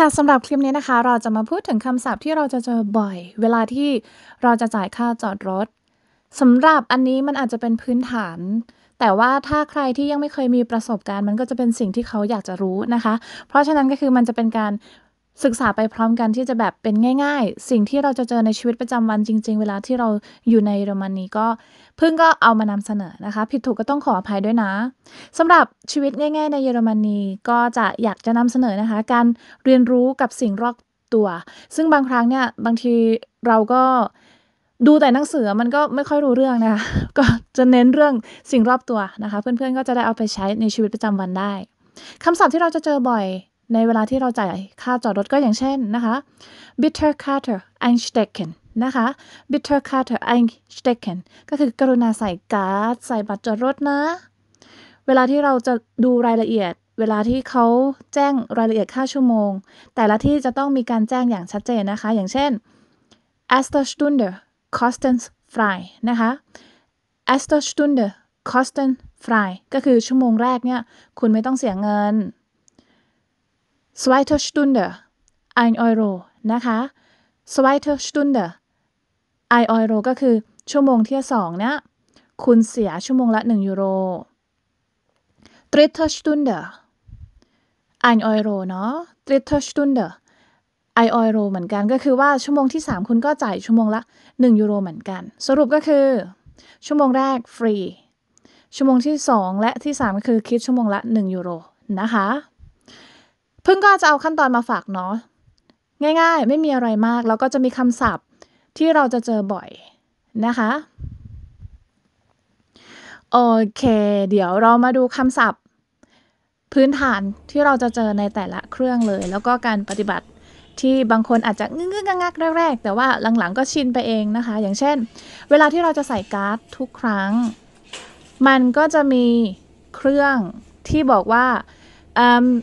ค่ะสำหรับคลิปนี้นะคะเราจะมาพูดถึงคำศัพท์ที่เราจะเจอบ่อย เวลาที่เราจะจ่ายค่าจอดรถ สำหรับอันนี้มันอาจจะเป็นพื้นฐาน แต่ว่าถ้าใครที่ยังไม่เคยมีประสบการณ์ มันก็จะเป็นสิ่งที่เขาอยากจะรู้นะคะ เพราะฉะนั้นก็คือมันจะเป็นการศึกษาไปพร้อมกันที่จะแบบเป็นง่ายๆ สิ่งที่เราจะเจอในชีวิตประจำวันจริงๆ เวลาที่เราอยู่ในเยอรมนีก็ เพิ่งก็เอามานำเสนอนะคะ ผิดถูกก็ต้องขออภัยด้วยนะ สำหรับชีวิตง่าย ๆ ในเยอรมนีก็จะอยากจะนำเสนอนะคะการเรียนรู้กับสิ่งรอบตัว ซึ่งบางครั้งเนี่ยบางทีเราก็ดูแต่หนังสือมันก็ไม่ค่อยรู้เรื่องนะคะก็จะเน้นเรื่องสิ่งรอบตัวนะคะ เพื่อนๆก็จะได้เอาไปใช้ในชีวิตประจำวันได้ คำศัพท์ที่เราจะเจอบ่อยในเวลาที่เราจ่ายค่าจอดรถก็อย่างเช่นนะคะ bitter c a t e r einstecken นะคะ bitter c a t e r einstecken ก็คือกรุณาใส่การ์ดใส่บัตรจอดรถนะ เวลาที่เราจะดูรายละเอียด เวลาที่เขาแจ้งรายละเอียดค่าชั่วโมง แต่ละที่จะต้องมีการแจ้งอย่างชัดเจนนะคะอย่างเช่น a s t e r Stunde kosten frei นะคะ a s t e r Stunde kosten frei ก็คือชั่วโมงแรกเนี่ยคุณไม่ต้องเสียเงิน zweite Stunde ein Euro นะคะ zweite Stunde ein Euro ก็คือชั่วโมงที่สองนะคุณเสียชั่วโมงละ1ยูโร dritte Stunde ein Euro เนาะ dritte Stunde ein Euro เหมือนกันก็คือว่าชั่วโมงที่ 3 คุณก็จ่ายชั่วโมงละ1ยูโรเหมือนกัน สรุปก็คือ ชั่วโมงแรกฟรี ชั่วโมงที่ 2 และที่3ก็คือคิดชั่วโมงละ 1 ยูโรนะคะพึ่งก็จะเอาขั้นตอนมาฝากเนาะง่ายๆไม่มีอะไรมากแล้วก็จะมีคำศัพท์ที่เราจะเจอบ่อยนะคะโอเค เดี๋ยวเรามาดูคำศัพท์ พื้นฐานที่เราจะเจอในแต่ละเครื่องเลย แล้วก็การปฏิบัติที่บางคนอาจจะงึ้งๆงักแรก ๆ แต่ว่าหลังๆก็ชินไปเองนะคะ อย่างเช่น เวลาที่เราจะใส่การ์ดทุกครั้ง มันก็จะมีเครื่องที่บอกว่า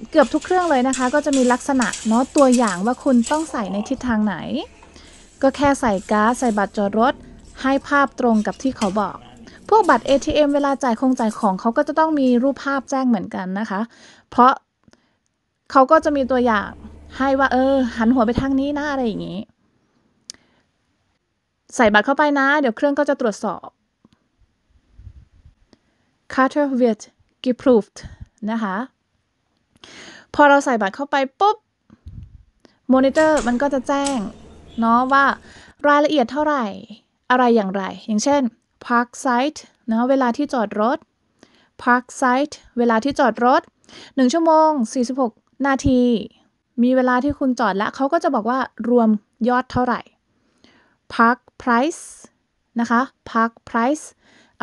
เกือบทุกเครื่องเลยนะคะ ก็จะมีลักษณะเนาะตัวอย่างว่าคุณต้องใส่ในทิศทางไหน ก็แค่ใส่กาซใส่บัตรจอดรถ ให้ภาพตรงกับที่เขาบอก พวกบัตร ATM เวลาจ่ายคงจ่ายของเขาก็จะต้องมีรูปภาพแจ้งเหมือนกันนะคะ เพราะเขาก็จะมีตัวอย่างให้ว่าเออหันหัวไปทางนี้นะอะไรอย่างนี้ ใส่บัตรเข้าไปนะ เดี๋ยวเครื่องก็จะตรวจสอบ Carter wird geprüft นะคะพอเราใส่บัตรเข้าไปปุ๊บมอนิเตอร์มันก็จะแจ้งเนาะว่ารายละเอียดเท่าไหร่อะไรอย่างไร อย่างเช่น park site นะเวลาที่จอดรถ park site เวลาที่จอดรถ 1 ชั่วโมง 46 นาทีมีเวลาที่คุณจอดแล้วเขาก็จะบอกว่ารวมยอดเท่าไหร่ park price นะคะ park price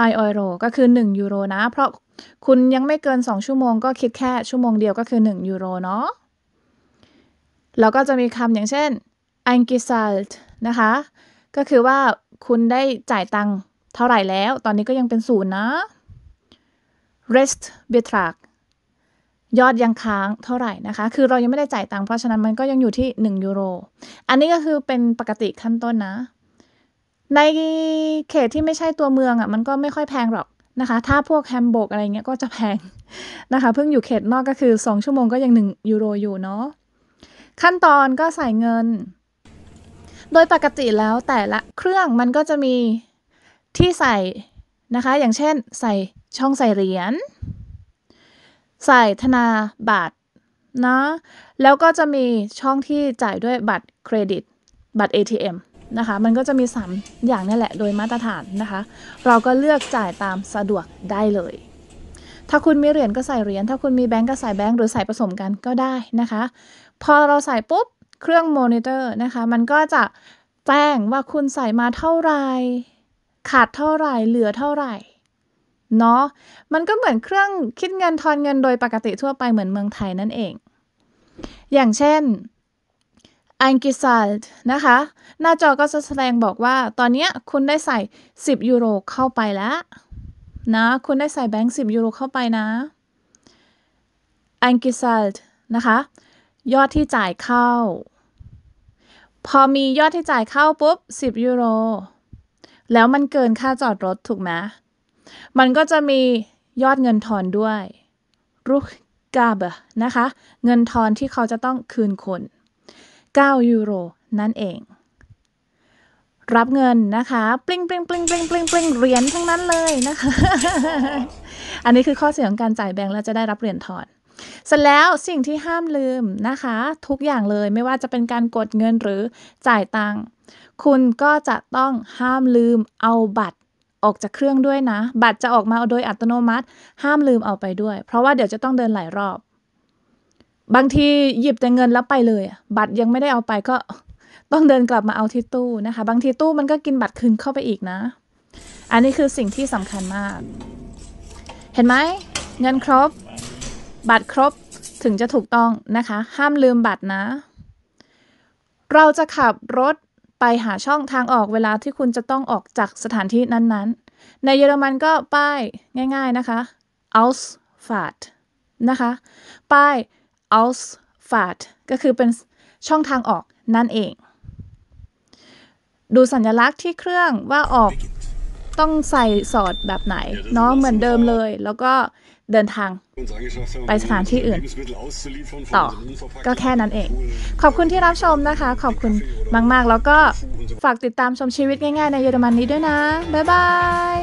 i อ r o ก็คือ1ยูโรนะ เพราะคุณยังไม่เกิน 2 ชั่วโมงก็คิดแค่ชั่วโมงเดียวก็คือ1ยูโรเนาะ แล้วก็จะมีคำอย่างเช่นง n g e s a l ์นะคะ ก็คือว่าคุณได้จ่ายตังค์เท่าไหร่แล้ว ตอนนี้ก็ยังเป็นศูนย์นะ rest betrag ยอดยังค้างเท่าไหร่นะคะ คือเรายังไม่ได้จ่ายตังค์ เพราะฉะนั้นมันก็ยังอยู่ที่1ยูโร อันนี้ก็คือเป็นปกติขั้นต้นนะในเขตที่ไม่ใช่ตัวเมืองอ่ะมันก็ไม่ค่อยแพงหรอกนะคะ ถ้าพวกแฮมบกอะไรเงี้ยก็จะแพงนะคะ เพิ่งอยู่เขตนอกก็คือ 2 ชั่วโมงก็ยัง 1 ยูโรอยู่เนาะขั้นตอนก็ใส่เงิน โดยปกติแล้วแต่ละเครื่องมันก็จะมีที่ใส่นะคะ อย่างเช่นใส่ช่องใส่เหรียญใส่ธนาบัตรนะแล้วก็จะมีช่องที่จ่ายด้วยบัตรเครดิต บัตร ATM นะคะมันก็จะมี3อย่างนี่แหละโดยมาตรฐานนะคะ เราก็เลือกจ่ายตามสะดวกได้เลย ถ้าคุณมีเหรียญก็ใส่เหรียญถ้าคุณมีแบงก์ก็ใส่แบงก์หรือใส่ผสมกันก็ได้นะคะพอเราใส่ปุ๊บเครื่องมอนิเตอร์นะคะมันก็จะแจ้งว่าคุณใส่มาเท่าไหร่ขาดเท่าไหร่เหลือเท่าไหร่เนาะมันก็เหมือนเครื่องคิดเงิน ทอนเงินโดยปกติทั่วไปเหมือนเมืองไทยนั่นเอง อย่างเช่น a n g e s a l t นะคะ หน้าจอก็จะแสดงบอกว่า ตอนนี้คุณได้ใส่ 10ยูโรเข้าไปแล้วนะ คุณได้ใส่แบงค์ 10ยูโรเข้าไปนะ a n g e s a l t นะคะ ยอดที่จ่ายเข้า พอมียอดที่จ่ายเข้าปุ๊บ 10ยูโร แล้วมันเกินค่าจอดรถถูกไหม มันก็จะมียอดเงินทอนด้วยรุกกาเบนะคะ เงินทอนที่เขาจะต้องคืนคน9ยูโรนั่นเอง รับเงินนะคะปลิงปลิงปลิงปลิงปลิงปลิงเหรียญทั้งนั้นเลยนะคะ อันนี้คือข้อเสียของการจ่ายแบงค์แล้วจะได้รับเหรียญถอนเสร็จแล้วสิ่งที่ห้ามลืมนะคะ ทุกอย่างเลยไม่ว่าจะเป็นการกดเงินหรือจ่ายตังคุณก็จะต้องห้ามลืมเอาบัตรออกจากเครื่องด้วยนะ บัตรจะออกมาโดยอัตโนมัติ ห้ามลืมเอาไปด้วย เพราะว่าเดี๋ยวจะต้องเดินหลายรอบบางทีหยิบแต่เงินแล้วไปเลยบัตรยังไม่ได้เอาไปก็ต้องเดินกลับมาเอาที่ตู้นะคะ บางทีตู้มันก็กินบัตรคืนเข้าไปอีกนะ อันนี้คือสิ่งที่สำคัญมาก เห็นไหมเงินครบ บัตรครบถึงจะถูกต้องนะคะ ห้ามลืมบัตรนะ เราจะขับรถไปหาช่องทางออกเวลาที่คุณจะต้องออกจากสถานที่นั้นๆ ในเยอรมันก็ป้ายง่ายๆนะคะ Ausfahrt นะคะ ป้าย Ausfahrt ก็คือเป็นช่องทางออกนั่นเอง ดูสัญลักษณ์ที่เครื่องว่าออกต้องใส่สอดแบบไหน เนาะเหมือนเดิมเลย แล้วก็เดินทางไปสถานที่อื่น ต่อก็แค่นั้นเอง ขอบคุณที่รับชมนะคะ ขอบคุณมาก ๆ แล้วก็ฝากติดตามชมชีวิตง่ายๆ ในเยอรมนนี้ด้วยนะ บ๊ายบาย